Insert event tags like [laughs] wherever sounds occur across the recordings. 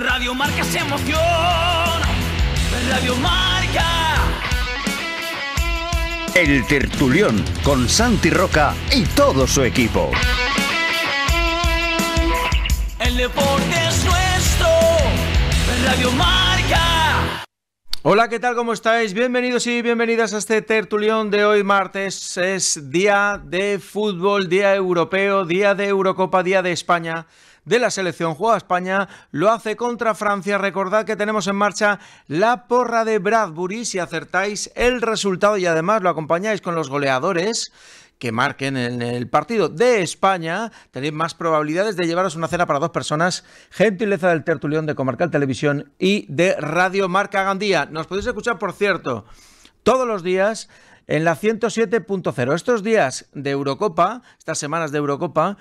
Radio Marca se emoción. Radio Marca. El Tertulión con Santi Roca y todo su equipo. El deporte es nuestro. Radio Marca. Hola, ¿qué tal? ¿Cómo estáis? Bienvenidos y bienvenidas a este tertulión de hoy martes. Es día de fútbol, día europeo, día de Eurocopa, día de España de la selección Juega España lo hace contra Francia. Recordad que tenemos en marcha la porra de Bradbury. Si acertáis el resultado y además lo acompañáis con los goleadores que marquen en el partido de España, tenéis más probabilidades de llevaros una cena para dos personas. Gentileza del tertulión de Comarcal Televisión y de Radio Marca Gandía. Nos podéis escuchar, por cierto, todos los días en la 107.0. Estos días de Eurocopa, estas semanas de Eurocopa,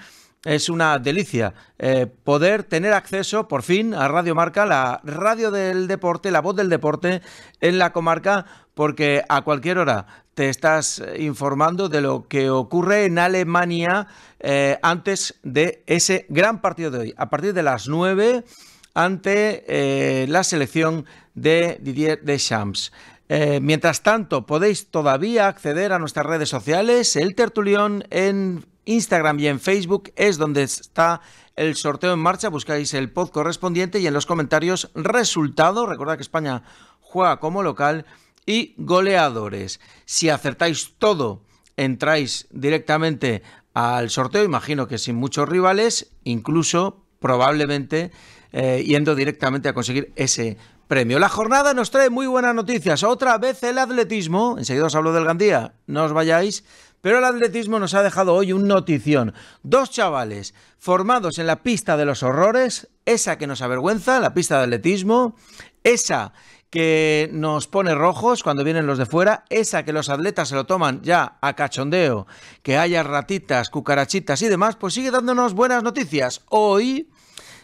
es una delicia eh, poder tener acceso por fin a Radio Marca, la radio del deporte, la voz del deporte en la comarca, porque a cualquier hora te estás informando de lo que ocurre en Alemania eh, antes de ese gran partido de hoy. A partir de las 9 ante eh, la selección de Didier Deschamps. Eh, mientras tanto, podéis todavía acceder a nuestras redes sociales. El tertulión en Instagram y en Facebook es donde está el sorteo en marcha. Buscáis el pod correspondiente y en los comentarios resultado. Recordad que España juega como local y goleadores. Si acertáis todo, entráis directamente al sorteo, imagino que sin muchos rivales, incluso probablemente eh, yendo directamente a conseguir ese premio. La jornada nos trae muy buenas noticias. Otra vez el atletismo. Enseguida os hablo del Gandía, no os vayáis. Pero el atletismo nos ha dejado hoy un notición. Dos chavales formados en la pista de los horrores, esa que nos avergüenza, la pista de atletismo, esa que nos pone rojos cuando vienen los de fuera, esa que los atletas se lo toman ya a cachondeo, que haya ratitas, cucarachitas y demás, pues sigue dándonos buenas noticias. Hoy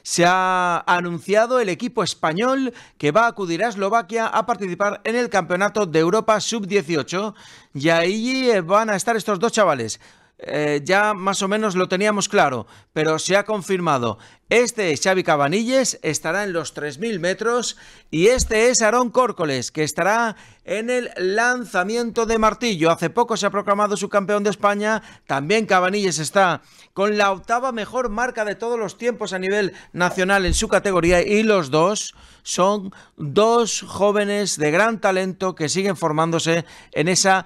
se ha anunciado el equipo español que va a acudir a Eslovaquia a participar en el Campeonato de Europa Sub-18 y ahí van a estar estos dos chavales. Eh, ya más o menos lo teníamos claro, pero se ha confirmado. Este es Xavi Cabanilles estará en los 3.000 metros y este es Aarón Córcoles, que estará en el lanzamiento de martillo. Hace poco se ha proclamado su campeón de España. También Cabanilles está con la octava mejor marca de todos los tiempos a nivel nacional en su categoría y los dos son dos jóvenes de gran talento que siguen formándose en esa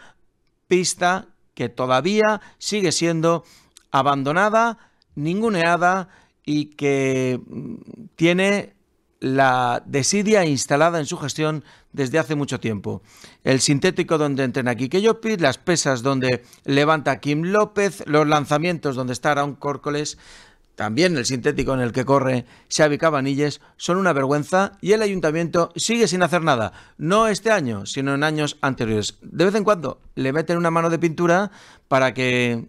pista que todavía sigue siendo abandonada, ninguneada y que mm, tiene la desidia instalada en su gestión desde hace mucho tiempo. El sintético donde entrena Quique Llopis, las pesas donde levanta Kim López, los lanzamientos donde está Aaron Córcoles, también el sintético en el que corre Xavi Cabanilles, son una vergüenza y el ayuntamiento sigue sin hacer nada, no este año, sino en años anteriores. De vez en cuando le meten una mano de pintura para que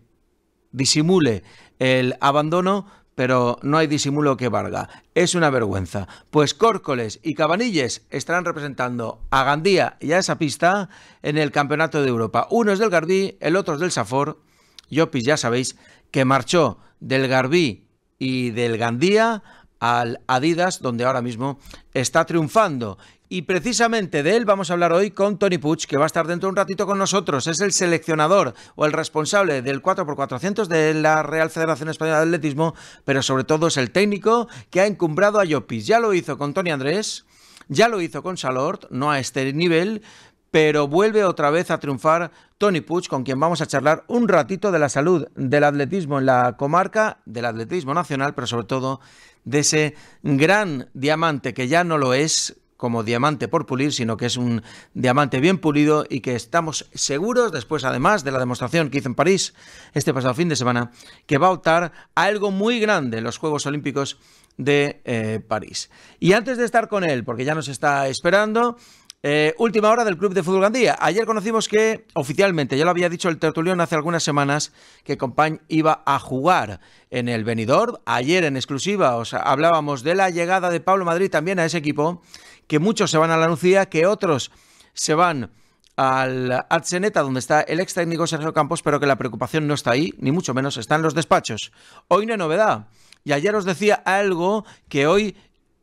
disimule el abandono, pero no hay disimulo que valga. Es una vergüenza. Pues Córcoles y Cabanilles estarán representando a Gandía y a esa pista en el Campeonato de Europa. Uno es del Garbí, el otro es del Safor. Yopis ya sabéis, que marchó del Garbí y del Gandía al Adidas, donde ahora mismo está triunfando. Y precisamente de él vamos a hablar hoy con Tony Puch, que va a estar dentro de un ratito con nosotros. Es el seleccionador o el responsable del 4x400 de la Real Federación Española de Atletismo, pero sobre todo es el técnico que ha encumbrado a Llopis. Ya lo hizo con Tony Andrés, ya lo hizo con Salort, no a este nivel, pero vuelve otra vez a triunfar Tony Puch, con quien vamos a charlar un ratito de la salud del atletismo en la comarca, del atletismo nacional, pero sobre todo de ese gran diamante que ya no lo es como diamante por pulir, sino que es un diamante bien pulido y que estamos seguros, después además de la demostración que hizo en París este pasado fin de semana, que va a optar a algo muy grande en los Juegos Olímpicos de eh, París. Y antes de estar con él, porque ya nos está esperando, eh, última hora del Club de Fútbol Gandía. Ayer conocimos que oficialmente, ya lo había dicho el tertulión hace algunas semanas, que Compañ iba a jugar en el Benidorm. Ayer en exclusiva os hablábamos de la llegada de Pablo Madrid también a ese equipo, que muchos se van a la Lucía, que otros se van al Atseneta, donde está el ex técnico Sergio Campos, pero que la preocupación no está ahí, ni mucho menos está en los despachos. Hoy no hay novedad. Y ayer os decía algo que hoy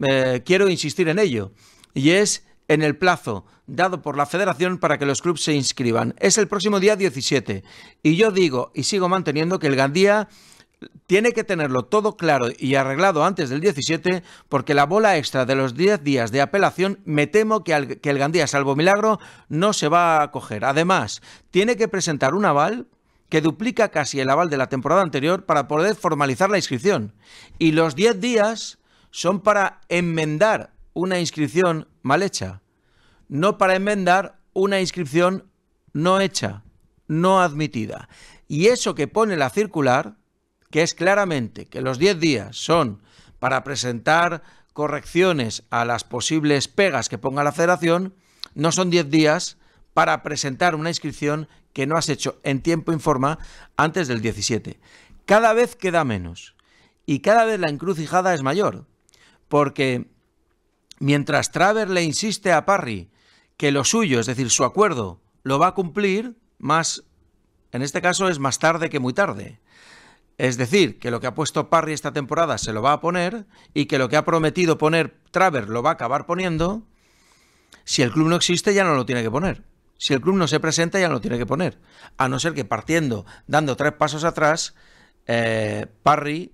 eh, quiero insistir en ello. Y es en el plazo dado por la federación para que los clubes se inscriban. Es el próximo día 17. Y yo digo y sigo manteniendo que el Gandía tiene que tenerlo todo claro y arreglado antes del 17 porque la bola extra de los 10 días de apelación me temo que, el Gandía, salvo milagro, no se va a coger. Además, tiene que presentar un aval que duplica casi el aval de la temporada anterior para poder formalizar la inscripción. Y los 10 días son para enmendar una inscripción mal hecha, no para enmendar una inscripción no hecha, no admitida. Y eso que pone la circular, que es claramente que los 10 días son para presentar correcciones a las posibles pegas que ponga la federación, no son 10 días para presentar una inscripción que no has hecho en tiempo y forma antes del 17. Cada vez queda menos y cada vez la encrucijada es mayor, porque Mientras Travers le insiste a Parry que lo suyo, es decir, su acuerdo, lo va a cumplir más, en este caso es más tarde que muy tarde. Es decir, que lo que ha puesto Parry esta temporada se lo va a poner y que lo que ha prometido poner Travers lo va a acabar poniendo. Si el club no existe ya no lo tiene que poner. Si el club no se presenta ya no lo tiene que poner. A no ser que partiendo, dando tres pasos atrás, eh, Parry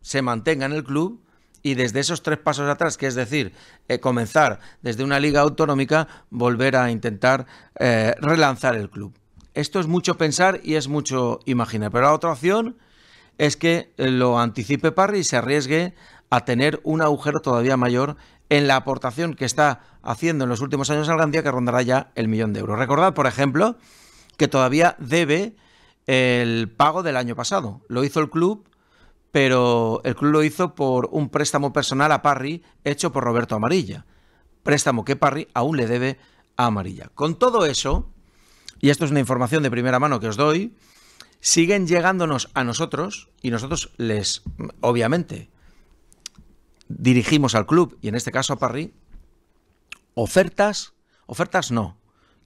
se mantenga en el club y desde esos tres pasos atrás, que es decir, eh, comenzar desde una liga autonómica, volver a intentar eh, relanzar el club. Esto es mucho pensar y es mucho imaginar, pero la otra opción es que eh, lo anticipe Parry y se arriesgue a tener un agujero todavía mayor en la aportación que está haciendo en los últimos años al Gandía, que rondará ya el millón de euros. Recordad, por ejemplo, que todavía debe el pago del año pasado. Lo hizo el club pero el club lo hizo por un préstamo personal a Parry hecho por Roberto Amarilla. Préstamo que Parry aún le debe a Amarilla. Con todo eso, y esto es una información de primera mano que os doy, siguen llegándonos a nosotros y nosotros les, obviamente, dirigimos al club y en este caso a Parry, ofertas, ofertas no.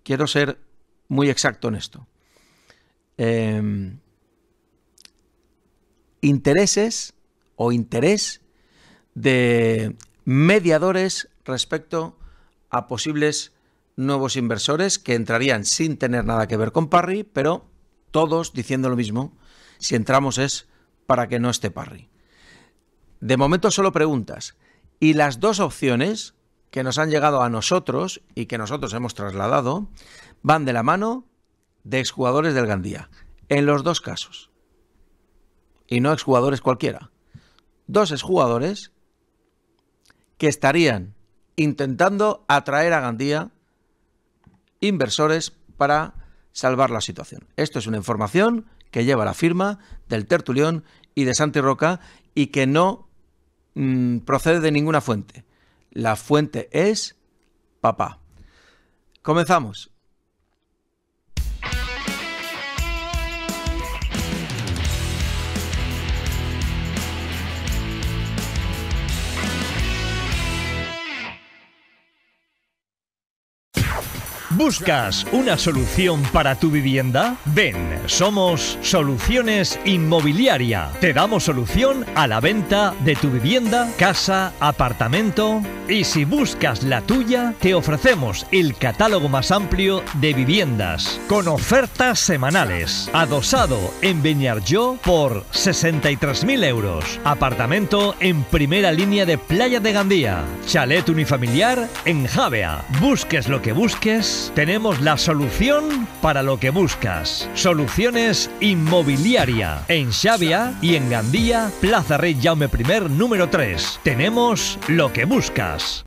Quiero ser muy exacto en esto. Eh, intereses o interés de mediadores respecto a posibles nuevos inversores que entrarían sin tener nada que ver con Parry, pero todos diciendo lo mismo, si entramos es para que no esté Parry. De momento solo preguntas. Y las dos opciones que nos han llegado a nosotros y que nosotros hemos trasladado van de la mano de exjugadores del Gandía, en los dos casos y no exjugadores cualquiera. Dos exjugadores que estarían intentando atraer a Gandía inversores para salvar la situación. Esto es una información que lleva la firma del Tertulión y de Santi Roca y que no mm, procede de ninguna fuente. La fuente es papá. Comenzamos. ¿Buscas una solución para tu vivienda? Ven, somos Soluciones Inmobiliaria. Te damos solución a la venta de tu vivienda, casa, apartamento. Y si buscas la tuya, te ofrecemos el catálogo más amplio de viviendas, con ofertas semanales. Adosado en Beñarjó por 63.000 euros. Apartamento en primera línea de Playa de Gandía. Chalet unifamiliar en Javea. Busques lo que busques tenemos la solución para lo que buscas. Soluciones Inmobiliaria. En Xavia y en Gandía, Plaza Rey Jaume I, número 3. Tenemos lo que buscas.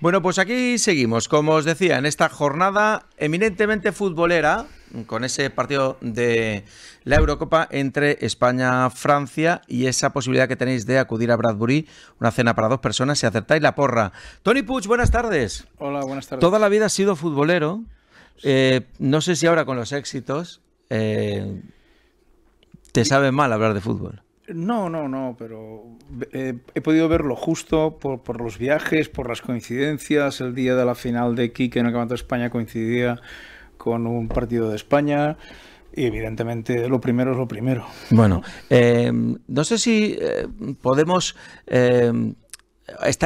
Bueno, pues aquí seguimos, como os decía, en esta jornada eminentemente futbolera, con ese partido de la Eurocopa entre España, Francia y esa posibilidad que tenéis de acudir a Bradbury, una cena para dos personas, si acertáis la porra. Tony Puch, buenas tardes. Hola, buenas tardes. Toda la vida has sido futbolero. Eh, no sé si ahora con los éxitos eh, te sabe mal hablar de fútbol. No, no, no, pero eh, he podido verlo justo por, los viajes, por las coincidencias. El día de la final de Kike en el Campeonato de España coincidía con un partido de España. Y evidentemente lo primero es lo primero. Bueno, eh, no sé si eh, podemos... Eh,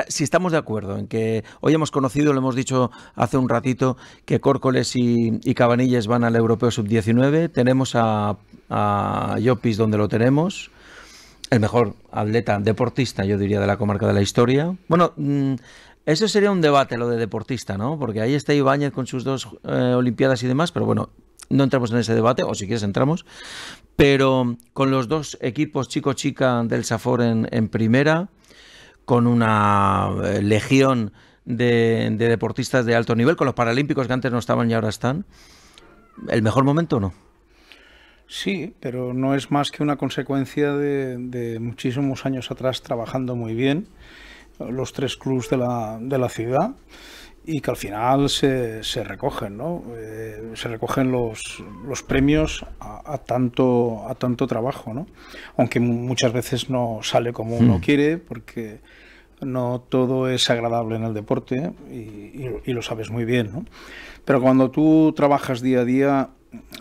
si estamos de acuerdo en que hoy hemos conocido, lo hemos dicho hace un ratito, que Córcoles y, Cabanillas van al Europeo Sub-19, tenemos a, a donde lo tenemos, el mejor atleta, deportista, yo diría, de la comarca de la historia. Bueno, mm, eso sería un debate, lo de deportista, ¿no? Porque ahí está Ibáñez con sus dos eh, Olimpiadas y demás, pero bueno, no entramos en ese debate, o si quieres entramos. Pero con los dos equipos chico-chica del Safor en, primera, con una eh, legión de, deportistas de alto nivel, con los paralímpicos que antes no estaban y ahora están, ¿el mejor momento o no? Sí, pero no es más que una consecuencia de muchísimos años atrás trabajando muy bien los tres clubs de la, ciudad y que al final se, recogen, eh, se recogen los, premios a, tanto, a tanto trabajo, Aunque muchas veces no sale como uno hmm. quiere, porque no todo es agradable en el deporte y, lo sabes muy bien, Pero cuando tú trabajas día a día,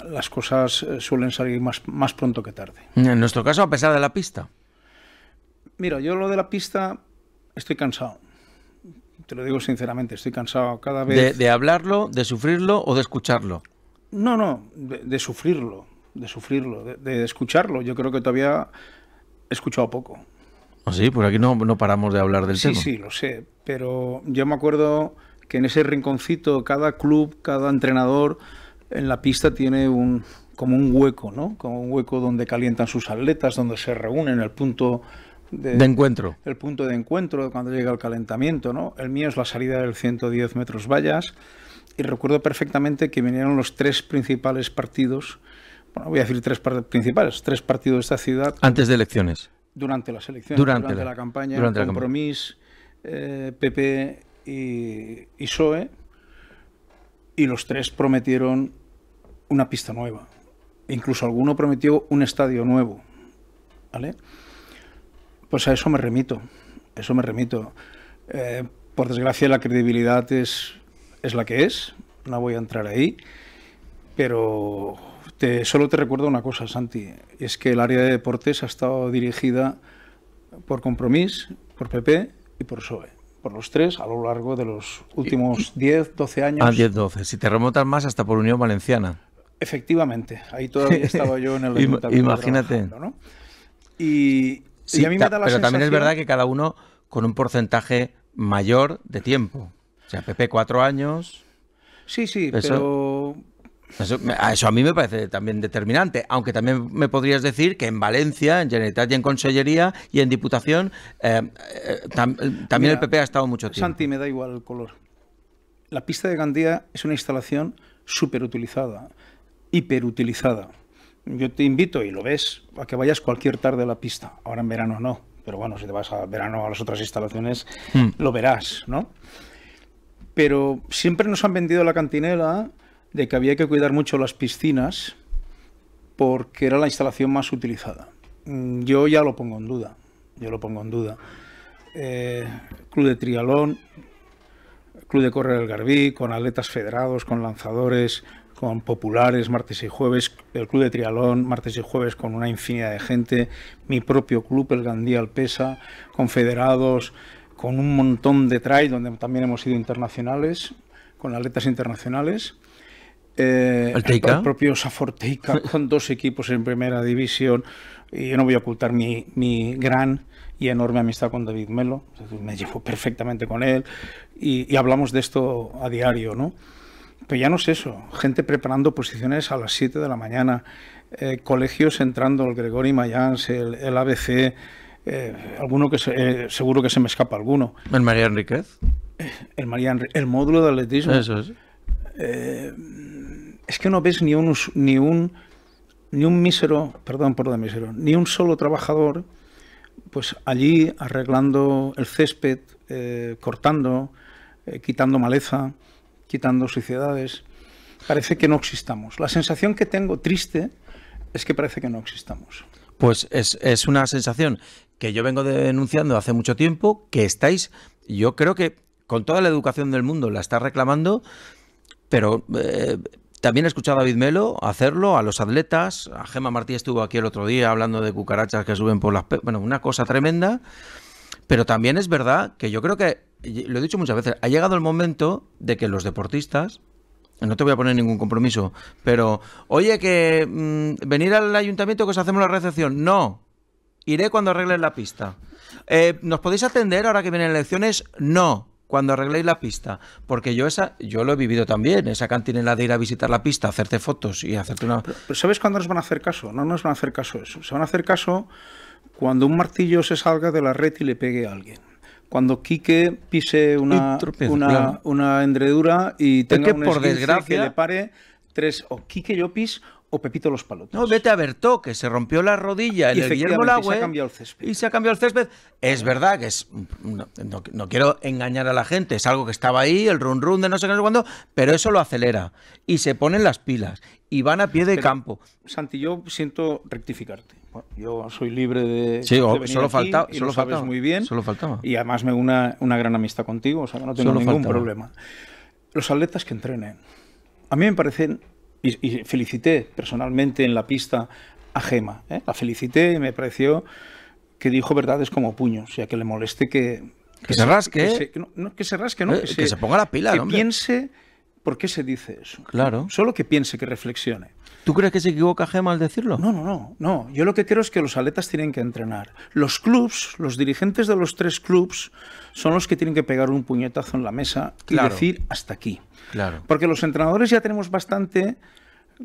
las cosas eh, suelen salir más, más pronto que tarde. En nuestro caso, a pesar de la pista. Mira, yo lo de la pista estoy cansado. Te lo digo sinceramente, estoy cansado cada vez. ¿De, hablarlo, de sufrirlo o de escucharlo? No, no, de, sufrirlo, de sufrirlo, de, escucharlo. Yo creo que todavía he escuchado poco. ¿Ah, sí? por aquí no, no paramos de hablar del tema. Sí, sí, lo sé, pero yo me acuerdo que en ese rinconcito cada club, cada entrenador en la pista tiene un, como un hueco, ¿no? Como un hueco donde calientan sus atletas, donde se reúnen, el punto de, encuentro. El punto de encuentro cuando llega el calentamiento, ¿no? El mío es la salida del 110 metros vallas y recuerdo perfectamente que vinieron los tres principales partidos, bueno, voy a decir tres principales, tres partidos de esta ciudad. Antes de elecciones. Durante las elecciones, durante, la, campaña, durante Compromís, PP eh, y, y PSOE, y los tres prometieron una pista nueva. Incluso alguno prometió un estadio nuevo. ¿Vale? Pues a eso me remito, eso me remito. Eh, por desgracia la credibilidad es, es la que es, no voy a entrar ahí, pero solo te recuerdo una cosa, Santi, es que el área de deportes ha estado dirigida por Compromís, por PP y por PSOE, por los tres a lo largo de los últimos 10, 12 años. Ah, 10, 12. Si te remotas más, hasta por Unión Valenciana. Efectivamente, ahí todavía estaba yo en el [laughs] Imagínate. Y, pero también es verdad que cada uno con un porcentaje mayor de tiempo. O sea, PP cuatro años. Sí, sí, eso, pero... Eso, a mí me parece también determinante, aunque también me podrías decir que en Valencia, en Generalitat y en Consellería y en Diputación, eh, eh, eh, también el PP ha estado mucho tiempo. Santi, me da igual el color. La pista de Gandía es una instalación superutilizada, hiperutilizada yo te invito y lo ves a que vayas cualquier tarde a la pista. Ahora en verano no, pero bueno, si te vas a verano a las otras instalaciones, hmm. lo verás, ¿no? Pero siempre nos han vendido la cantinela de que había que cuidar mucho las piscinas porque era la instalación más utilizada. Mm, yo ya lo pongo en duda, yo lo pongo en duda. Eh, club de trialón, club de correr el Garbí, con atletas federados, con lanzadores, con populares martes y jueves, el club de trialón martes y jueves con una infinidad de gente, mi propio club, el Gandía Alpesa, confederados, con un montón de trail donde también hemos sido internacionales, con atletas internacionales. Eh, el, el, propio Saforteica [laughs] con dos equipos en primera división. Y yo no voy a ocultar mi, mi gran y enorme amistad con David Melo. Me llevo perfectamente con él y, y hablamos de esto a diario, ¿no? Pero ya no es eso, gente preparando posiciones a las 7 de la mañana, eh, colegios entrando, el Gregory Mayans, el, ABC, eh, alguno que eh, seguro que se me escapa alguno. ¿El María Enriquez El, María el módulo de atletismo. Eso es. es que no ves ni un, ni un, ni un mísero, perdón por lo mísero, ni un solo trabajador pues allí arreglando el césped, cortando, quitando maleza quitando suciedades. Parece que no existamos. La sensación que tengo triste es que parece que no existamos. Pues es, una sensación que yo vengo denunciando hace mucho tiempo, que estáis, yo creo que con toda la educación del mundo la está reclamando, pero eh, también he escuchado a David Melo hacerlo, a los atletas, a Gema Martí estuvo aquí el otro día hablando de cucarachas que suben por las... Bueno, una cosa tremenda, pero también es verdad que yo creo que lo he dicho muchas veces, ha llegado el momento de que los deportistas, no te voy a poner ningún compromiso, pero oye, que mm, venir al ayuntamiento que os hacemos la recepción, no, iré cuando arreglen la pista. Eh, ¿Nos podéis atender ahora que vienen elecciones? No cuando arregléis la pista, porque yo esa yo lo he vivido también, esa cantinela de ir a visitar la pista, hacerte fotos y hacerte una ¿Sabes cuándo nos van a hacer caso? No nos van a hacer caso eso. Se van a hacer caso cuando un martillo se salga de la red y le pegue a alguien cuando Quique pise una, una, endredura y tenga por desgracia que le pare tres o Quique pis o Pepito Los Palotes. No, vete a ver, que se rompió la rodilla en el Guillermo Y se ha cambiado el césped. Y se ha cambiado el césped. Es verdad que es. No, quiero engañar a la gente, es algo que estaba ahí, el run run de no sé qué, cuándo, pero eso lo acelera. Y se ponen las pilas. Y van a pie de campo. Santi, yo siento rectificarte yo soy libre de. Sí, oh, solo, faltaba. muy bien. Solo Y además me una, una gran amistad contigo, o sea, no tengo ningún problema. Los atletas que entrenen. A mí me parecen, y, felicité personalmente en la pista a Gema. ¿eh? La felicité y me pareció que dijo verdades como puños, sea, que le moleste que... Que, se rasque. Que no, que se rasque, no. Eh, que, se, ponga la pila, Que piense por qué se dice eso. Claro. Solo que piense, que reflexione. ¿Tú crees que se equivoca Gema al decirlo? No, no, no, no. Yo lo que quiero es que los atletas tienen que entrenar. Los clubs, los dirigentes de los tres clubs, son los que tienen que pegar un puñetazo en la mesa y decir hasta aquí. Claro. Porque los entrenadores ya tenemos bastante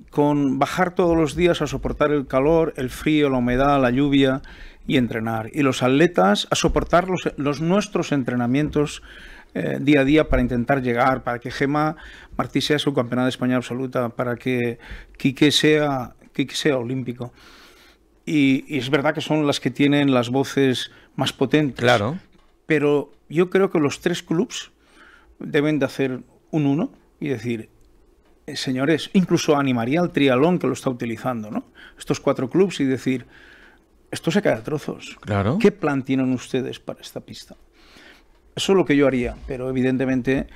con bajar todos los días a soportar el calor, el frío, la humedad, la lluvia y entrenar. Y los atletas a soportar los nuestros entrenamientos eh, día a día para intentar llegar, para que Gema Martí sea su campeonato de España absoluta, para que Quique sea, Quique sea olímpico. Y, es verdad que son las que tienen las voces más potentes. Claro. Pero yo creo que los tres clubs deben de hacer un uno y decir, eh, señores, incluso animaría al trialón que lo está utilizando, ¿no? Estos cuatro clubs y decir, esto se cae a trozos. Claro. ¿Qué plan tienen ustedes para esta pista? Eso es lo que yo haría, pero evidentemente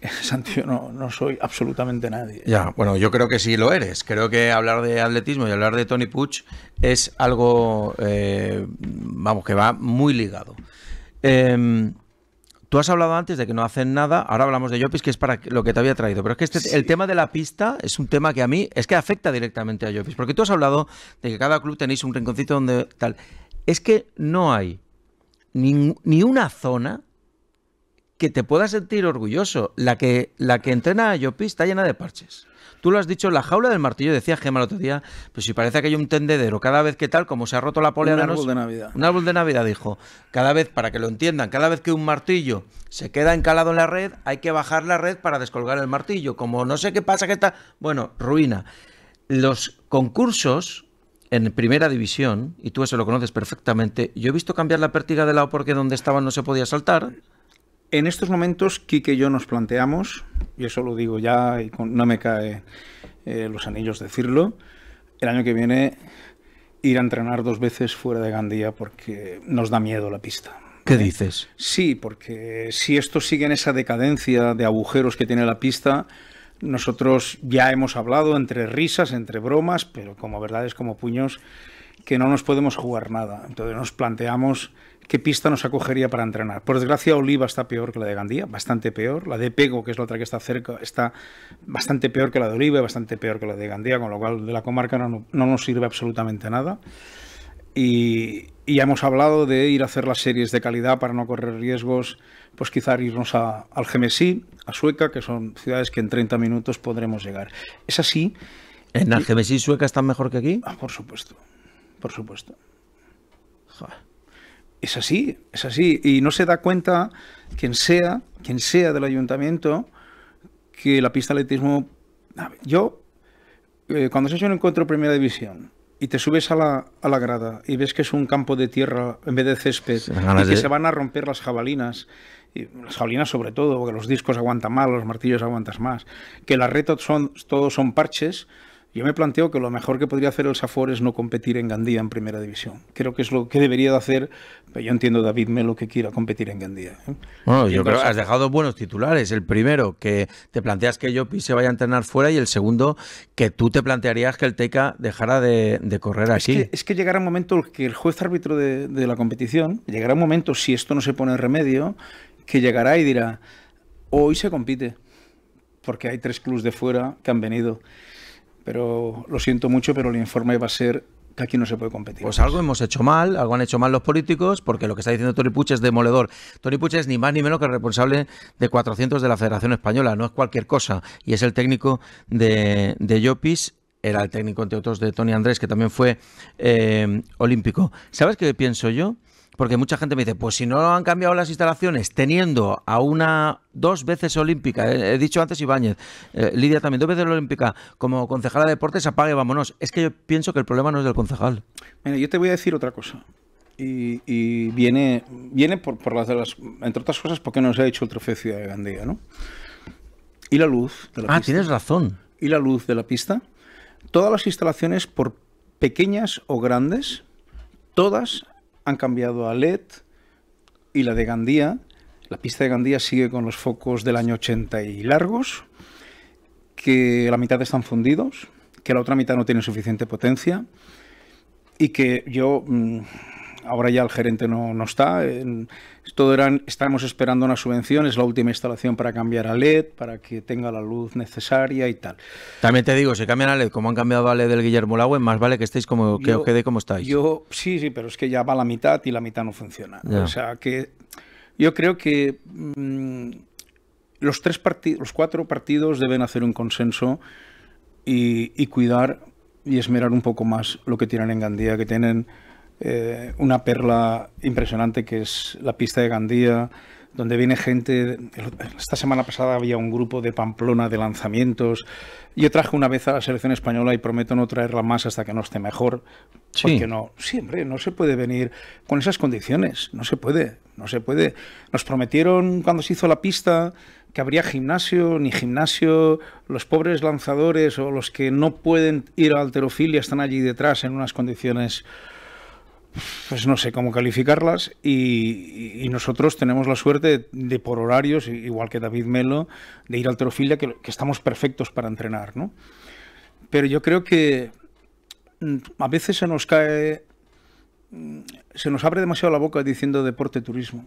[laughs] Santiago, no, soy absolutamente nadie. Ya, bueno, yo creo que sí lo eres. Creo que hablar de atletismo y hablar de Tony Puch es algo, eh, vamos, que va muy ligado. Em, tú has hablado antes de que no hacen nada, ahora hablamos de Jopis, que es para lo que te había traído. Pero es que este, el tema de la pista es un tema que a mí es que afecta directamente a Jopis, porque tú has hablado de que cada club tenéis un rinconcito donde tal. Es que no hay ni una zona que te puedas sentir orgulloso. La que, la que entrena a Yopi está llena de parches. Tú lo has dicho, la jaula del martillo, decía Gemma el otro día, pues si parece que hay un tendedero, cada vez que tal, como se ha roto la polea un árbol de Navidad. Un árbol de Navidad, dijo. Cada vez, para que lo entiendan, cada vez que un martillo se queda encalado en la red, hay que bajar la red para descolgar el martillo. Como no sé qué pasa, que está... Bueno, ruina. Los concursos en primera división, y tú eso lo conoces perfectamente, yo he visto cambiar la pértiga de lado porque donde estaban no se podía saltar. En estos momentos, Kike y yo nos planteamos, y eso lo digo ya, y no me cae eh, los anillos decirlo, el año que viene ir a entrenar dos veces fuera de Gandía porque nos da miedo la pista. ¿Qué dices? Sí, porque si esto sigue en esa decadencia de agujeros que tiene la pista, nosotros ya hemos hablado entre risas, entre bromas, pero como verdades como puños, que no nos podemos jugar nada. Entonces nos planteamos qué pista nos acogería para entrenar. Por desgracia, Oliva está peor que la de Gandía, bastante peor. La de Pego, que es la otra que está cerca, está bastante peor que la de Oliva bastante peor que la de Gandía, con lo cual de la comarca no, nos sirve absolutamente nada. Y, ya hemos hablado de ir a hacer las series de calidad para no correr riesgos, pues quizá irnos a, al a Sueca, que son ciudades que en 30 minutos podremos llegar. Es así. ¿En el y Sueca están mejor que aquí? Ah, por supuesto, por supuesto es así, es así. Y no se da cuenta quien sea, quien sea del ayuntamiento, que la pista de atletismo... Yo, eh, cuando se hecho un encuentro primera división y te subes a la, a la, grada y ves que es un campo de tierra en vez de césped y que se van a romper las jabalinas, y las jabalinas sobre todo, que los discos aguantan más, los martillos aguantan más, que las retos son, todos son parches, yo me planteo que lo mejor que podría hacer el Safor es no competir en Gandía en primera división. Creo que es lo que debería de hacer. yo entiendo David Melo que quiera competir en Gandía. ¿eh? Bueno, yo creo que has dejado buenos titulares. El primero, que te planteas que Yopi se vaya a entrenar fuera. Y el segundo, que tú te plantearías que el Teca dejara de, correr así es que llegará un momento que el juez árbitro de, de la competición, llegará un momento, si esto no se pone en remedio, que llegará y dirá: hoy se compite. Porque hay tres clubes de fuera que han venido. Pero lo siento mucho, pero el informe va a ser que aquí no se puede competir. Pues algo hemos hecho mal, algo han hecho mal los políticos, porque lo que está diciendo Tony Puch es demoledor. Tony Puch es ni más ni menos que el responsable de 400 de la Federación Española, no es cualquier cosa, y es el técnico de, de era el técnico, entre otros, de Tony Andrés, que también fue eh, olímpico. ¿Sabes qué pienso yo? Porque mucha gente me dice, pues si no han cambiado las instalaciones teniendo a una dos veces olímpica, eh, he dicho antes Ibáñez, eh, Lidia también, dos veces olímpica, como concejala de deportes, apague, vámonos. Es que yo pienso que el problema no es del concejal. Mira, yo te voy a decir otra cosa. Y, viene, viene por, por las, de las, entre otras cosas, porque nos ha hecho el trofeo de Gandía, ¿no? Y la luz de la ah, tienes razón. Y la luz de la pista. Todas las instalaciones, por pequeñas o grandes, todas han cambiado a LED y la de Gandía. La pista de Gandía sigue con los focos del año 80 y largos, que la mitad están fundidos, que la otra mitad no tiene suficiente potencia y que yo... Mm, ahora ya el gerente no, no está. todo eran, estamos esperando una subvención, es la última instalación para cambiar a LED, para que tenga la luz necesaria y tal. También te digo, si cambian a LED, como han cambiado a LED del Guillermo lagüe más vale que estéis como que os quede como estáis. Yo, sí, sí, pero es que ya va la mitad y la mitad no funciona. O sea que yo creo que mm, los tres los cuatro partidos deben hacer un consenso y, y cuidar y esmerar un poco más lo que tienen en Gandía, que tienen eh, una perla impresionante que es la pista de Gandía, donde viene gente. Esta semana pasada había un grupo de Pamplona de lanzamientos. Yo traje una vez a la selección española y prometo no traerla más hasta que no esté mejor. Porque no, siempre, no se puede venir con esas condiciones. No se puede, no se puede. Nos prometieron cuando se hizo la pista que habría gimnasio, ni gimnasio, los pobres lanzadores o los que no pueden ir a alterofilia están allí detrás en unas condiciones pues no sé cómo calificarlas y, nosotros tenemos la suerte de, por horarios, igual que David Melo, de ir al terofilia, que, que, estamos perfectos para entrenar, ¿no? Pero yo creo que mm, a veces se nos cae, mm, se nos abre demasiado la boca diciendo deporte-turismo.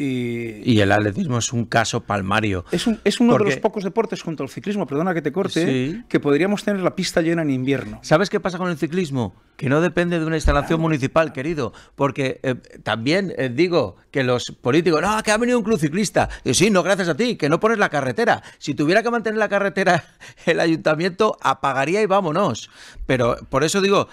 Y, el atletismo es un caso palmario. Es, uno de los pocos deportes contra el ciclismo, perdona que te corte, que podríamos tener la pista llena en invierno. ¿Sabes qué pasa con el ciclismo? Que no depende de una instalación municipal, querido. Porque eh, también eh, digo que los políticos, no, que ha venido un club ciclista. Y sí, no, gracias a ti, que no pones la carretera. Si tuviera que mantener la carretera, [laughs] el ayuntamiento apagaría y vámonos. Pero por eso digo,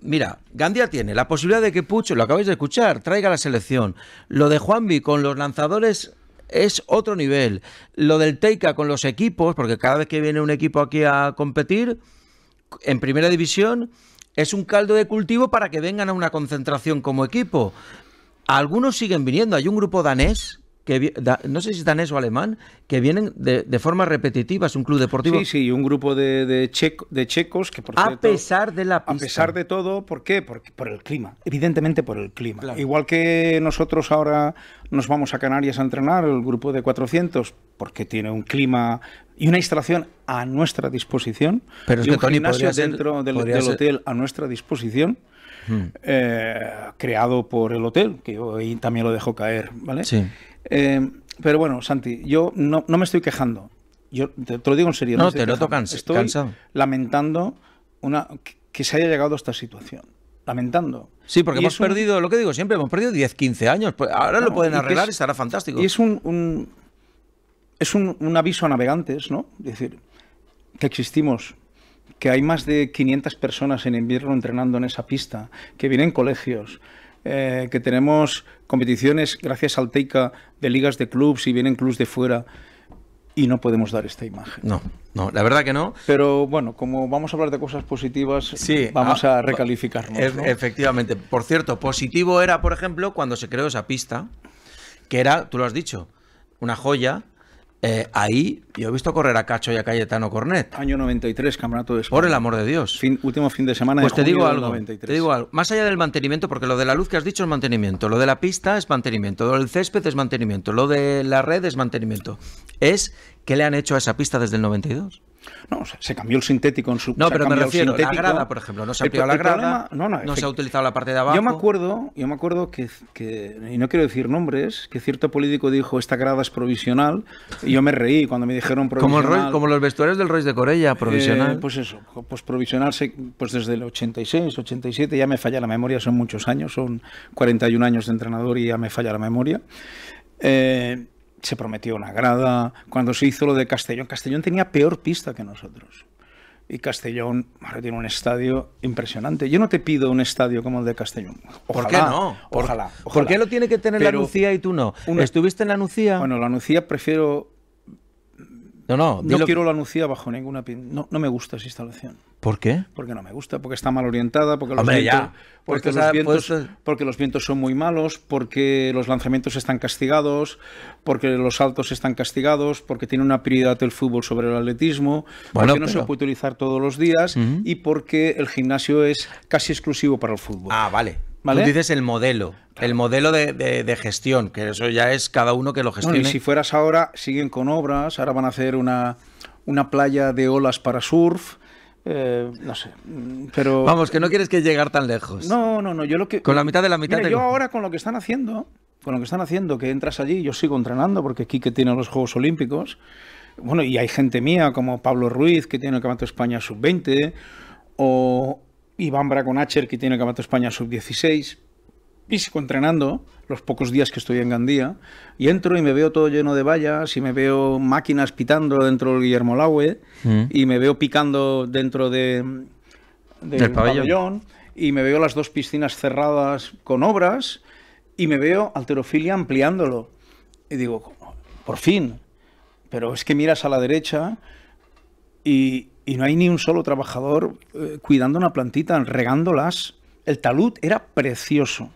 mira, Gandia tiene la posibilidad de que Pucho, lo acabáis de escuchar, traiga la selección. Lo de Juanvi con los lanzadores es otro nivel. Lo del Teika con los equipos, porque cada vez que viene un equipo aquí a competir en primera división, es un caldo de cultivo para que vengan a una concentración como equipo. Algunos siguen viniendo. Hay un grupo danés no sé si es danés o alemán, que vienen de, forma repetitiva, es un club deportivo. Sí, sí, un grupo de, checos que por A pesar de la pista. A pesar de todo, ¿por qué? por el clima, evidentemente por el clima. Igual que nosotros ahora nos vamos a Canarias a entrenar, el grupo de 400, porque tiene un clima y una instalación a nuestra disposición. Pero un dentro del, hotel a nuestra disposición. Hmm. Eh, creado por el hotel, que hoy también lo dejo caer, ¿vale? Sí. Eh, pero bueno, Santi, yo no, me estoy quejando. Yo te, lo digo en serio. No, no te lo tocan. Estoy lamentando una, que, se haya llegado a esta situación lamentando. Sí, porque hemos perdido, lo que digo siempre, hemos perdido 10, 15 años. Pues, ahora lo pueden arreglar y, será fantástico. Y es un, es un, aviso a navegantes, ¿no? decir, que existimos, que hay más de 500 personas en invierno entrenando en esa pista, que vienen colegios, eh, que tenemos competiciones gracias al Teica de ligas de clubs y vienen clubes de fuera y no podemos dar esta imagen. No, no, la verdad que no. Pero bueno, como vamos a hablar de cosas positivas, vamos ah, a recalificarnos. Efectivamente. Por cierto, positivo era, por ejemplo, cuando se creó esa pista, que era, tú lo has dicho, una joya eh, ahí yo he visto correr a Cacho y a Cayetano Cornet. Año 93, Campeonato de España. Por el amor de Dios. último fin de semana. Pues te, digo algo, te digo Más allá del mantenimiento, porque lo de la luz que has dicho es mantenimiento, lo de la pista es mantenimiento, lo del césped es mantenimiento, lo de la red es mantenimiento. Es que le han hecho a esa pista desde el 92. No, se cambió el sintético en su. No, pero me refiero la grada, por ejemplo, no se ha la grada, no, se ha utilizado la parte de abajo. Yo me acuerdo, yo me acuerdo que, y no quiero decir nombres, que cierto político dijo esta grada es provisional y yo me reí cuando me dijeron provisional. Como, el como los vestuarios del rey de Corella, eh, provisional. pues eso, pues provisional, pues desde el 86, 87 ya me falla la memoria, son muchos años, son 41 años de entrenador y ya me falla la memoria. Eh, se prometió una grada, cuando se hizo lo de Castellón, Castellón tenía peor pista que nosotros. Y Castellón tiene un estadio impresionante. Yo no te pido un estadio como el de Castellón. ¿Por qué no? Ojalá, ¿Por qué lo tiene que tener la Nucía y tú no? ¿Estuviste en la Nucía? Bueno, la Nucía prefiero no, no, no quiero la Anuncia bajo ninguna... No, no me gusta esa instalación. ¿Por qué? Porque no me gusta, porque está mal orientada, porque los, vientos, pues pues Porque, los vientos son muy malos, porque los lanzamientos están castigados, porque los saltos están castigados, porque tiene una prioridad el fútbol sobre el atletismo, porque no se puede utilizar todos los días y porque el gimnasio es casi exclusivo para el fútbol. Ah, vale. Tú dices el modelo, el modelo de, gestión, que eso ya es cada uno que lo gestione. y si fueras ahora, siguen con obras, ahora van a hacer una, playa de olas para surf. Eh, no sé, pero... Vamos, que no quieres que llegar tan lejos. No, no, no, yo lo que... Con la mitad de la mitad... Mira, yo ahora con lo que están haciendo, con lo que están haciendo, que entras allí, yo sigo entrenando porque Quique tiene los Juegos Olímpicos, bueno, y hay gente mía como Pablo Ruiz, que tiene el Campeonato España Sub-20, o, Iván Braconacher, que tiene el Campeonato España sub-16, físico entrenando los pocos días que estoy en Gandía, y entro y me veo todo lleno de vallas, y me veo máquinas pitando dentro del Guillermo Laue, mm. y me veo picando dentro de, del pabellón. y me veo las dos piscinas cerradas con obras, y me veo alterofilia ampliándolo. Y digo, por fin, pero es que miras a la derecha y, y no hay ni un solo trabajador eh, cuidando una plantita, regándolas. El talud era precioso.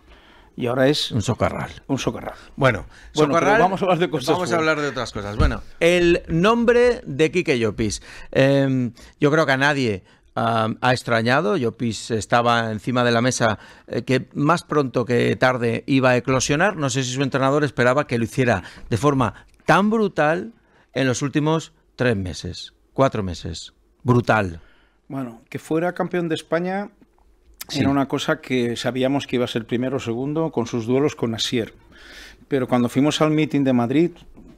Y ahora es... Un socarral. Un socarral. Bueno, vamos a hablar de cosas. Vamos a hablar de otras cosas. Bueno, el nombre de Quique Llopis. Em, yo creo que a nadie ha extrañado. Llopis estaba encima de la mesa eh, que más pronto que tarde iba a eclosionar. No sé si su entrenador esperaba que lo hiciera de forma tan brutal en los últimos tres meses, cuatro meses. Brutal. Bueno, que fuera campeón de España era una cosa que sabíamos que iba a ser primero o segundo con sus duelos con Asier. Pero cuando fuimos al meeting de Madrid,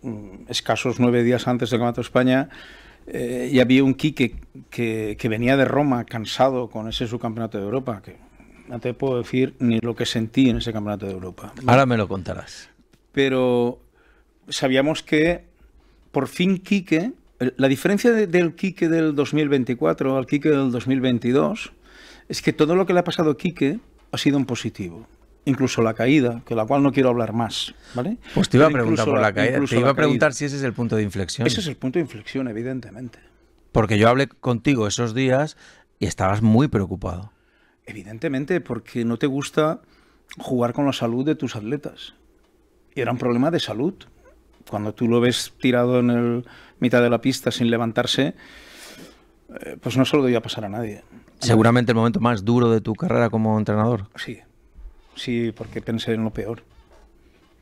mm, escasos nueve días antes del Campeonato de España, Ya eh, y había un Quique que, venía de Roma cansado con ese subcampeonato de Europa, que no te puedo decir ni lo que sentí en ese campeonato de Europa. Ahora me lo contarás. Pero sabíamos que por fin Quique la diferencia del Quique del 2024 al Quique del 2022 es que todo lo que le ha pasado a Quique ha sido un positivo. Incluso la caída, que la cual no quiero hablar más. ¿vale? Pues te iba a preguntar por la caída. Te iba a preguntar si ese es el punto de inflexión. Ese es el punto de inflexión, evidentemente. Porque yo hablé contigo esos días y estabas muy preocupado. Evidentemente, porque no te gusta jugar con la salud de tus atletas. Y Era un problema de salud. Cuando tú lo ves tirado en el, mitad de la pista sin levantarse, eh, pues no se lo debía pasar a nadie. Seguramente el momento más duro de tu carrera como entrenador. Sí, sí, porque pensé en lo peor.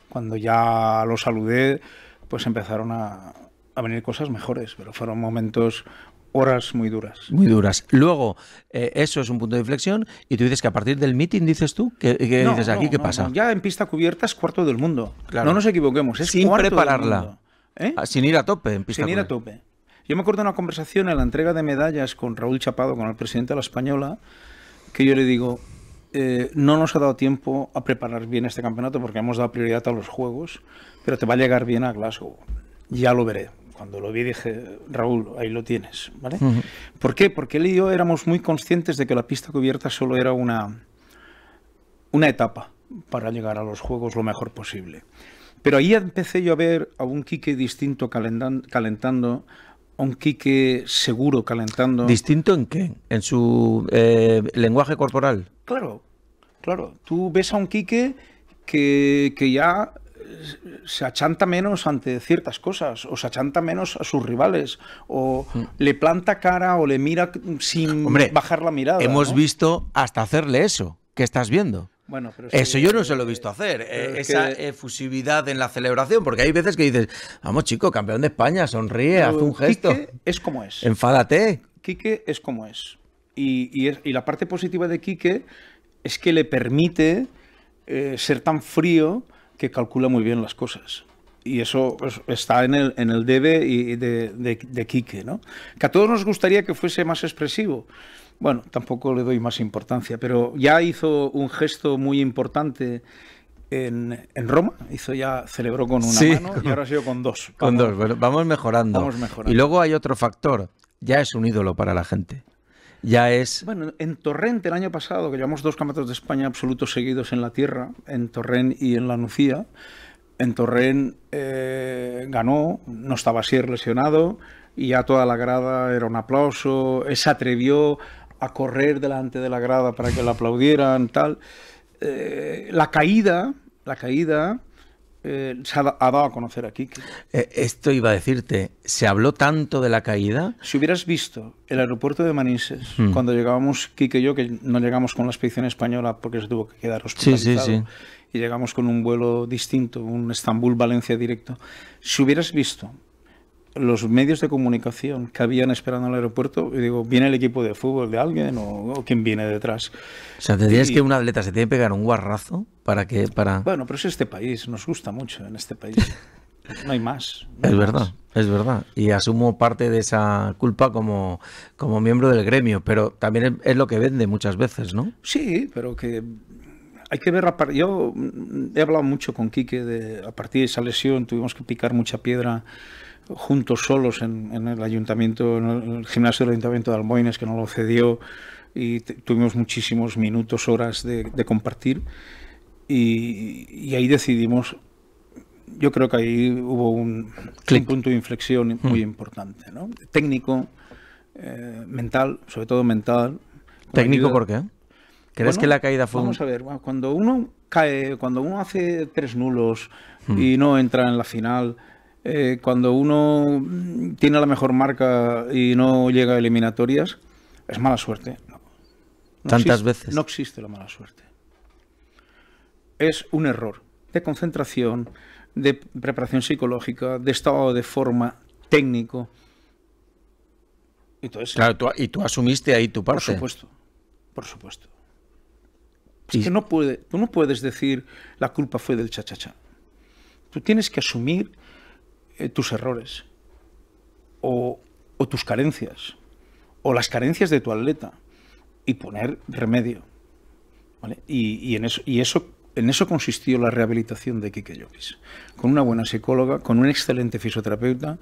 Cuando ya lo saludé, pues empezaron a, venir cosas mejores, pero fueron momentos horas muy duras. Muy duras. Luego, eh, eso es un punto de inflexión y tú dices que a partir del meeting, dices tú, ¿qué, dices aquí? ¿Qué pasa? Ya en pista cubierta es cuarto del mundo. No nos equivoquemos, es Sin prepararla. ¿Eh? Ah, sin ir a tope, en pista Sin ir a tope. Yo me acuerdo de una conversación en la entrega de medallas con Raúl Chapado, con el presidente de la Española, que yo le digo, eh, no nos ha dado tiempo a preparar bien este campeonato porque hemos dado prioridad a los Juegos, pero te va a llegar bien a Glasgow. Ya lo veré. Cuando lo vi dije, Raúl, ahí lo tienes. ¿vale? ¿Por qué? Porque él y yo éramos muy conscientes de que la pista cubierta solo era una, una etapa para llegar a los Juegos lo mejor posible. Pero ahí empecé yo a ver a un Quique distinto calentando, a un Quique seguro calentando. ¿Distinto en qué? ¿En su eh, lenguaje corporal? Claro, claro. Tú ves a un Quique que, ya eh, se achanta menos ante ciertas cosas, o se achanta menos a sus rivales, o mm. le planta cara o le mira sin bajar la mirada. Hemos visto hasta hacerle eso ¿Qué estás viendo. Bueno, Eso yo no se lo he visto hacer, eh, esa efusividad en la celebración, porque hay veces que dices, vamos chico, campeón de España, sonríe, hace haz un gesto. es como es. Enfádate. Quique es como es. Y, y, la parte positiva de Quique es que le permite eh, ser tan frío que calcula muy bien las cosas. Y eso pues, está en el, en el debe y de, de, de Quique, ¿no? Que a todos nos gustaría que fuese más expresivo bueno, tampoco le doy más importancia, pero ya hizo un gesto muy importante en, Roma, hizo ya, celebró con una mano y ahora ha sido con dos. con dos, bueno, vamos, mejorando. vamos, mejorando. Y luego hay otro factor, ya es un ídolo para la gente. Ya es. Bueno, en Torrente el año pasado, que llevamos dos campeonatos de España absolutos seguidos en la tierra, en Torrent y en la Nucía. En Torrent eh, ganó, no estaba así lesionado, y ya toda la grada era un aplauso, se atrevió a correr delante de la grada para que la aplaudieran, tal. Eh, la caída, la caída eh, se ha, dado a conocer aquí. Eh, esto iba a decirte, ¿se habló tanto de la caída? Si hubieras visto el aeropuerto de Manises, mm. cuando llegábamos, Kike y yo, que no llegamos con la expedición española porque se tuvo que quedar hospitalizado, y llegamos con un vuelo distinto, un Estambul-Valencia directo, si hubieras visto los medios de comunicación que habían esperando al aeropuerto, y digo, ¿viene el equipo de fútbol de alguien o, quién viene detrás? O sea, ¿tendrías que un atleta se tiene que pegar un guarrazo para que... Para... Bueno, pero es este país, nos gusta mucho en este país. [laughs] No hay más. es verdad, es verdad. Y asumo parte de esa culpa como, como miembro del gremio, pero también es, es lo que vende muchas veces, ¿no? Sí, pero que hay que ver, yo mm, he hablado mucho con Quique de, a partir de esa lesión tuvimos que picar mucha piedra juntos solos en, el ayuntamiento, en el gimnasio del ayuntamiento de Almoines, que nos lo cedió y tuvimos muchísimos minutos, horas de, compartir y, ahí decidimos, yo creo que ahí hubo un, punto de inflexión mm. muy importante, técnico, eh, mental, sobre todo mental. ¿Técnico por qué? ¿Crees que la caída fue Vamos a ver, cuando uno cae, cuando uno hace tres nulos mm. y no entra en la final, eh, cuando uno tiene la mejor marca y no llega a eliminatorias, es mala suerte. Tantas veces. No existe la mala suerte. Es un error de concentración, de preparación psicológica, de estado de forma técnico. claro, y tú asumiste ahí tu parte. Por supuesto, por supuesto. Es que no puede, tú no puedes decir la culpa fue del chachachá. Tú tienes que asumir eh, tus errores o, tus carencias o las carencias de tu atleta y poner remedio. Y, en eso, y eso, en eso consistió la rehabilitación de Kike Llopis. con una buena psicóloga, con un excelente fisioterapeuta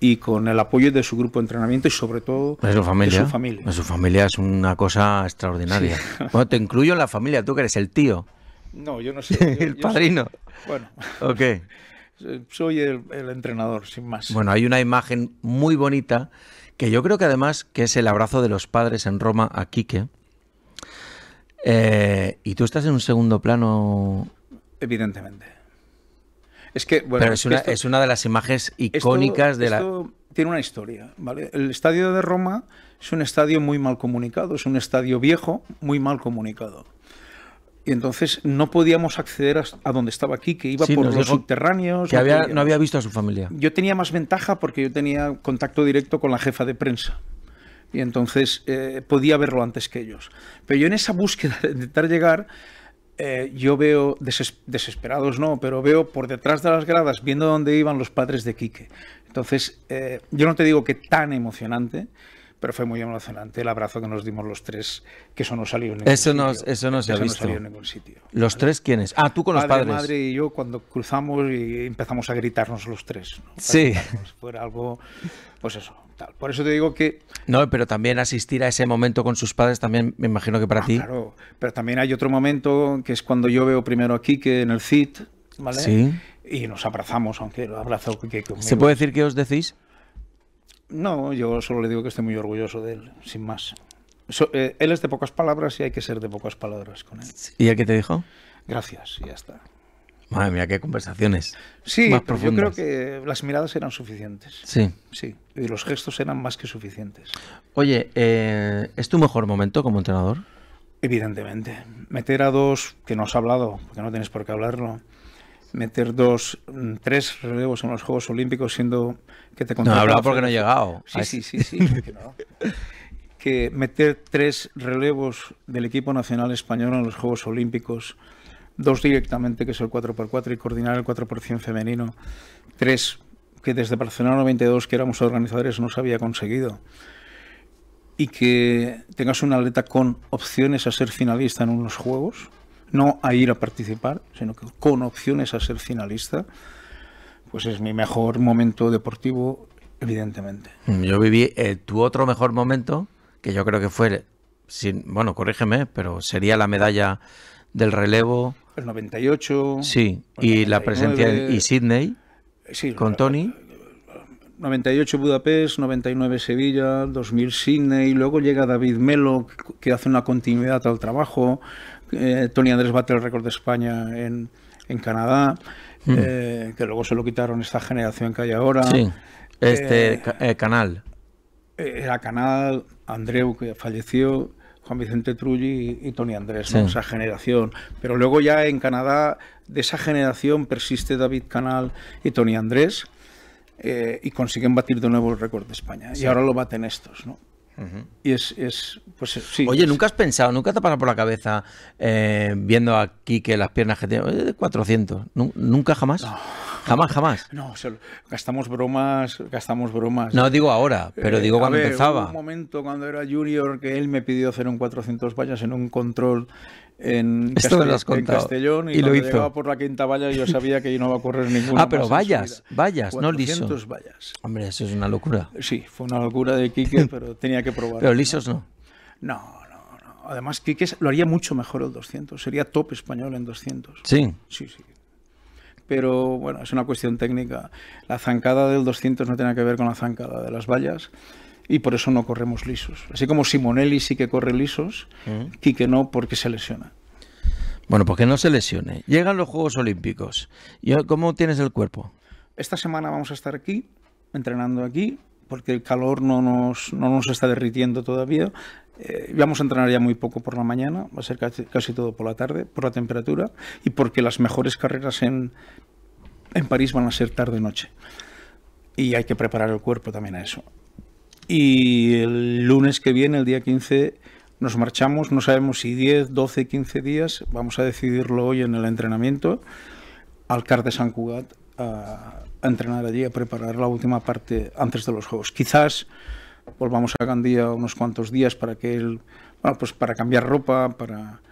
y con el apoyo de su grupo de entrenamiento y sobre todo de su familia. su, familia. es una cosa extraordinaria. [laughs] Bueno, te incluyo en la familia, tú que eres el tío. No, yo no sé. [laughs] el padrino. Bueno. Ok soy el, entrenador, sin más. Bueno, hay una imagen muy bonita que yo creo que además que es el abrazo de los padres en Roma a Quique. Eh, y tú estás en un segundo plano. Evidentemente. Es que, bueno, es, una, de las imágenes icónicas de la. tiene una historia, ¿vale? El estadio de Roma es un estadio muy mal comunicado, es un estadio viejo, muy mal comunicado y entonces no podíamos acceder a, donde estaba aquí, iba por los subterráneos. Que no había visto a su familia. Yo tenía más ventaja porque yo tenía contacto directo con la jefa de prensa. Y entonces eh, podía verlo antes que ellos. Pero yo en esa búsqueda de intentar llegar, eh, yo veo, desesperados no, pero veo por detrás de las gradas, viendo dónde iban los padres de Quique. Entonces, eh, yo no te digo que tan emocionante, pero fue muy emocionante el abrazo que nos dimos los tres, que eso no salió en ningún eso sitio. No, eso no se ha visto. en ningún sitio. ¿Los tres quiénes? Ah, tú con los padres. madre y yo cuando cruzamos y empezamos a gritarnos los tres. Sí. Fue algo, pues eso, tal. Por eso te digo que... No, pero también asistir a ese momento con sus padres también me imagino que para ah, ti... Claro, pero también hay otro momento que es cuando yo veo primero aquí que en el CIT, ¿vale? Sí. Y nos abrazamos, aunque el abrazo ¿Se puede decir qué os decís? No, yo solo le digo que estoy muy orgulloso de él, sin más. Eh, él es de pocas palabras y hay que ser de pocas palabras con él. ¿Y a qué te dijo? Gracias, y ya está. Madre mía, qué conversaciones. Sí, yo creo que las miradas eran suficientes. Sí. Sí, y los gestos eran más que suficientes. Oye, eh, ¿es tu mejor momento como entrenador? Evidentemente. Meter a dos que no has hablado, porque no tienes por qué hablarlo, meter dos, mm, tres relevos en los Juegos Olímpicos, siendo que te No, hablaba porque no he llegado. Sí, sí, sí, sí. [laughs] Que meter tres relevos del equipo nacional español en los Juegos Olímpicos, dos directamente, que es el 4x4, y coordinar el 4% femenino, tres que desde Barcelona 92, que éramos organizadores, no se había conseguido. Y que tengas un atleta con opciones a ser finalista en unos Juegos, no a ir a participar, sino que con opciones a ser finalista, pues es mi mejor momento deportivo, evidentemente. Mm, yo viví eh, tu otro mejor momento, que yo creo que fue, sin, bueno, corrígeme, pero sería la medalla del relevo. El 98. Sí, y la presencia en y Sydney sí, con Tony. 98 Budapest, 99 Sevilla, 2000 Sydney, y luego llega David Melo, que hace una continuidad al trabajo, eh, Tony Andrés bate el récord de España en, Canadá, mm. eh, que luego se lo quitaron esta generación que hay ahora. Eh, este canal. Era Canal, Andreu, que falleció, Juan Vicente Trulli y, Tony Andrés, esa generación. Pero luego ya en Canadá, de esa generación persiste David Canal y Tony Andrés. y consiguen batir de nuevo el récord de España. Y ahora lo baten estos, ¿no? Y es, pues eh, sí, Oye, ¿nunca has pensado, nunca te ha pasado por la cabeza eh, viendo aquí que las piernas que tiene, de 400, nunca jamás? Jamás, jamás. [laughs] No, gastamos bromas, gastamos bromas. No digo ahora, pero digo eh, cuando empezaba. un momento cuando era junior que él me pidió hacer un 400 vallas en un control en, Castellón y, lo hizo. por la quinta valla yo sabía que no iba a correr ninguna. Ah, pero vallas, vallas, no lisos. vallas. Hombre, eso es una locura. Sí, fue una locura de Quique, [laughs] pero tenía que probar. Pero lisos no. No, no, no. Además, Quique lo haría mucho mejor el 200. Sería top español en 200. Sí. Sí, sí pero bueno, es una cuestión técnica. La zancada del 200 no tiene que ver con la zancada de las vallas y por eso no corremos lisos. Así como Simonelli sí que corre lisos, mm. Quique no porque se lesiona. Bueno, porque no se lesione. Llegan los Juegos Olímpicos. ¿Y ¿Cómo tienes el cuerpo? Esta semana vamos a estar aquí, entrenando aquí, porque el calor no nos, no nos está derritiendo todavía. Eh, vamos a entrenar ya muy poco por la mañana, va a ser casi, todo por la tarde, por la temperatura, y porque las mejores carreras en, en París van a ser tarde-noche. Y hay que preparar el cuerpo también a eso. Y el lunes que viene, el día 15, nos marchamos, no sabemos si 10, 12, 15 días, vamos a decidirlo hoy en el entrenamiento, al CAR de San Cugat, a, entrenar allí, a preparar la última parte antes de los Juegos. Quizás volvamos a Gandía unos cuantos días para que él, bueno, pues para cambiar ropa, para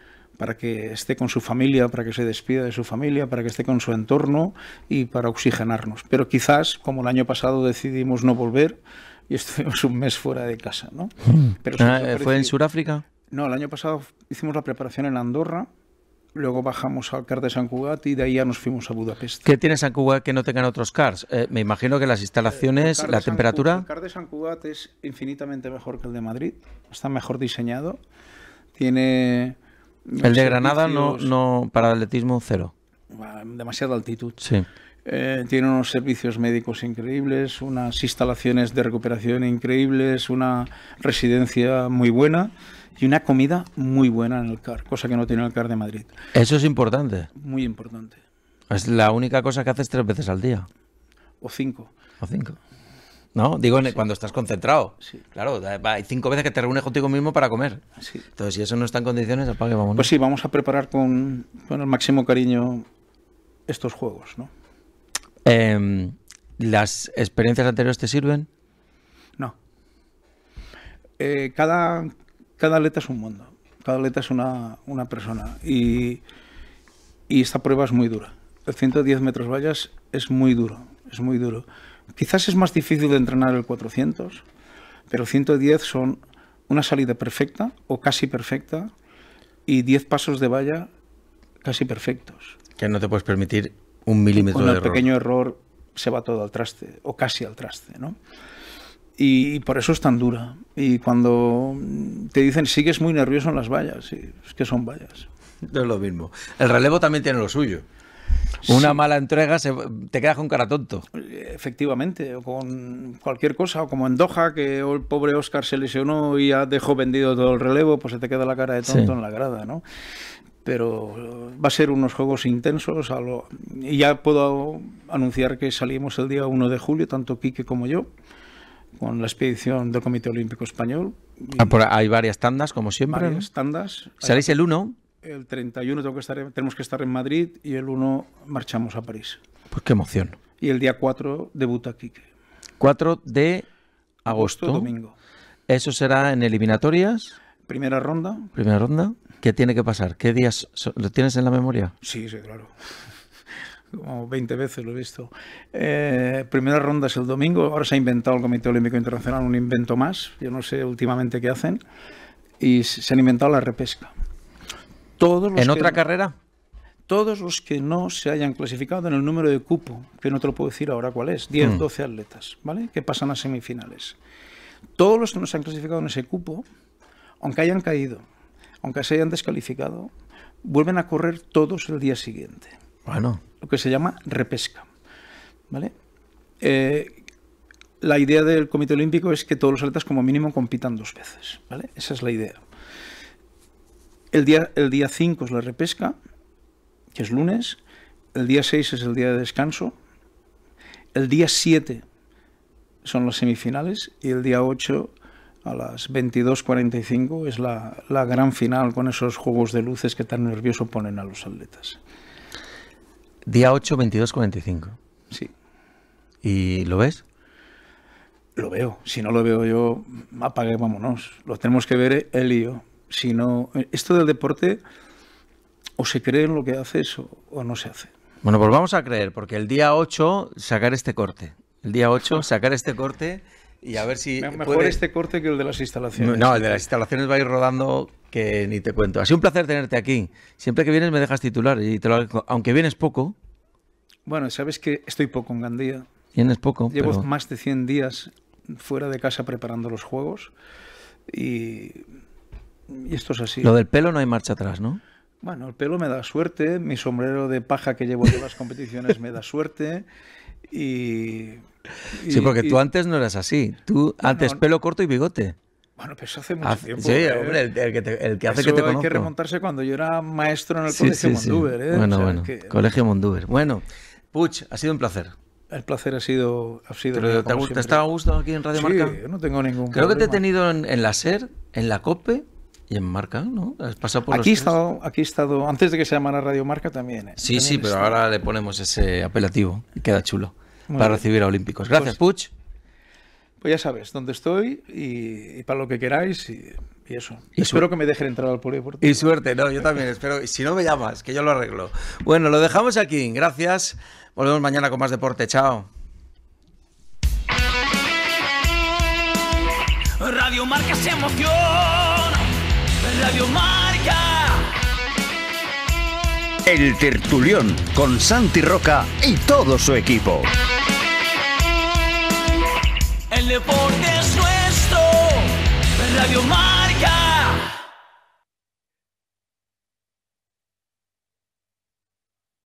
para que esté con su familia, para que se despida de su familia, para que esté con su entorno y para oxigenarnos. Pero quizás, como el año pasado decidimos no volver y [laughs] estuvimos un mes fuera de casa. ¿no? Hmm. Pero ah, ¿Fue en Sudáfrica? No, el año pasado hicimos la preparación en Andorra, luego bajamos al CAR de San Cugat y de ahí ya nos fuimos a Budapest. ¿Qué tiene San Cugat que no tengan otros CARs? Eh, me imagino que las eh, instalaciones, la temperatura... el CAR de San Cugat es infinitamente mejor que el de Madrid, está mejor diseñado, tiene el de Granada no, no para atletismo cero. Demasiada altitud. Sí. Eh, tiene unos servicios médicos increíbles, unas instalaciones de recuperación increíbles, una residencia muy buena y una comida muy buena en el CAR, cosa que no tiene el CAR de Madrid. Eso es importante. Muy importante. Es la única cosa que haces tres veces al día. O cinco. O cinco. ¿no? Digo, cuando estás concentrado. Claro, hay cinco veces que te reúnes contigo mismo para comer. Sí. Entonces, si eso no está en condiciones, apague, vámonos. Pues sí, vamos a preparar con, con el máximo cariño estos juegos, ¿no? Em, ¿Las experiencias anteriores te sirven? No. Eh, cada, cada atleta es un mundo. Cada atleta es una, persona. Y, y esta prueba es muy dura. El 110 metros vallas es muy duro. Es muy duro. Quizás es más difícil de entrenar el 400, pero 110 son una salida perfecta o casi perfecta y 10 pasos de valla casi perfectos. Que no te puedes permitir un milímetro de error. pequeño error se va todo al traste o casi al traste, ¿no? Y, por eso es tan dura. Y cuando te dicen sigues muy nervioso en las vallas, es que son vallas. [laughs] es lo mismo. El relevo también tiene lo suyo. Una mala entrega te quedas con cara tonto. Efectivamente, o con cualquier cosa, o como en Doha, que el pobre Oscar se lesionó y ya dejó vendido todo el relevo, pues se te queda la cara de tonto en la grada, ¿no? Pero eh, va a ser unos juegos intensos. Y ya puedo anunciar que salimos el día 1 de julio, tanto Quique como yo con la expedición del Comité Olímpico Español. Ah, hay varias tandas, como siempre. Varias tandas. Salís el 1 el 31 tengo que estar, tenemos que estar en Madrid y el 1 marchamos a París. Pues qué emoción. Y el día 4 debuta Quique. 4 de agosto. domingo. Eso será en eliminatorias. Primera ronda. Primera ronda. ¿Qué tiene que pasar? ¿Qué días lo tienes en la memoria? Sí, sí, claro. [laughs] Como 20 veces lo he visto. Eh, primera ronda es el domingo. Ahora se ha inventado el Comité Olímpico Internacional un invento más. Yo no sé últimamente qué hacen. Y se han inventado la repesca. ¿En otra carrera? Todos los que no se hayan clasificado en el número de cupo, que no te lo puedo decir ahora cuál es, 10, 12 hmm. atletas, ¿vale? Que pasan a semifinales. Todos los que no se han clasificado en ese cupo, aunque hayan caído, aunque se hayan descalificado, vuelven a correr todos el día siguiente. Bueno. Lo que se llama repesca. ¿Vale? Eh, la idea del Comité Olímpico es que todos los atletas como mínimo compitan dos veces. ¿vale? Esa es la idea. El día 5 es la repesca, que es lunes. El día 6 es el día de descanso. El día 7 son las semifinales y el día 8 a las 22.45 es la, la, gran final con esos juegos de luces que tan nervioso ponen a los atletas. Día 8, 22.45. Sí. ¿Y lo ves? Lo veo. Si no lo veo yo, apague, vámonos. Lo tenemos que ver él y yo sino eh, esto del deporte o se cree en lo que haces o, o no se hace. Bueno, pues vamos a creer, porque el día 8 sacar este corte. El día 8 [laughs] sacar este corte y a ver si. Mejor este corte que el de las instalaciones. No, el de las instalaciones va a ir rodando que ni te cuento. Ha sido un placer tenerte aquí. Siempre que vienes me dejas titular y te lo... aunque vienes poco. Bueno, sabes que estoy poco en Gandía. Vienes poco. Llevo más de 100 días fuera de casa preparando los juegos y y esto es así. Lo del pelo no hay marcha atrás, ¿no? Bueno, el pelo me da suerte, mi sombrero de paja que llevo a las competiciones me da suerte y... sí, porque tú antes no eras así, tú antes pelo corto y bigote. Bueno, pero eso hace mucho tiempo. Sí, ¿eh? hombre, el, que, hace que te conozco. hay que remontarse cuando yo era maestro en el Colegio sí, ¿eh? Bueno, bueno, Colegio Mondúber. Bueno, Puch, ha sido un placer. El placer ha sido. Ha sido ¿Te, ha, gustado aquí en Radio Marca? Sí, yo no tengo ningún Creo que te he tenido en la SER, en la COPE y en marca, ¿no? Has pasado por aquí, he estado, aquí he estado, antes de que se llamara Radio Marca también. Eh. sí, sí, pero ahora le ponemos ese apelativo y queda chulo para recibir a Olímpicos. Pues gracias, Puch. Pues ya sabes dónde estoy y, para lo que queráis y, eso. Y espero que me dejen entrar al polideportivo. Y suerte, no, yo también espero. Y Si no me llamas, que yo lo arreglo. Bueno, lo dejamos aquí. Gracias. Volvemos mañana con más deporte. Chao. Radio Marca se emoción. Marca. El Tertulión con Santi Roca y todo su equipo. El deporte es nuestro. Radio Marca.